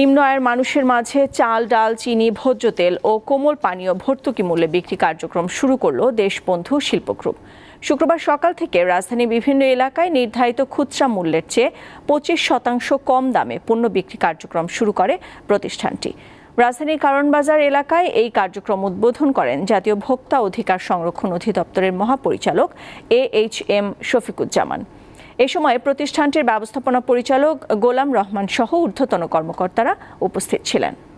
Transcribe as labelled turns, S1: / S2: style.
S1: নিম্ন আয়ের মানুষের মাঝে চাল ডাল চিনি ভোজ্য তেল ও কোমল পানীয় ভর্তুকি মূল্যে বিক্রি কার্যক্রম শুরু করল দেশবন্ধু শিল্পগ্রুপ শুক্রবার সকাল থেকে রাজধানীর বিভিন্ন এলাকায় নির্ধারিত খুচরা মূল্যের চেয়ে পঁচিশ শতাংশ কম দামে পণ্য বিক্রি কার্যক্রম শুরু করে প্রতিষ্ঠানটি রাজধানীর কারণবাজার এলাকায় এই কার্যক্রম উদ্বোধন করেন জাতীয় ভোক্তা অধিকার সংরক্ষণ অধিদপ্তরের মহাপরিচালক এ এইচ এম শফিকুজ্জামান এ সময় প্রতিষ্ঠানটির ব্যবস্থাপনা পরিচালক গোলাম রহমান সহ ঊর্ধ্বতন কর্মকর্তারা উপস্থিত ছিলেন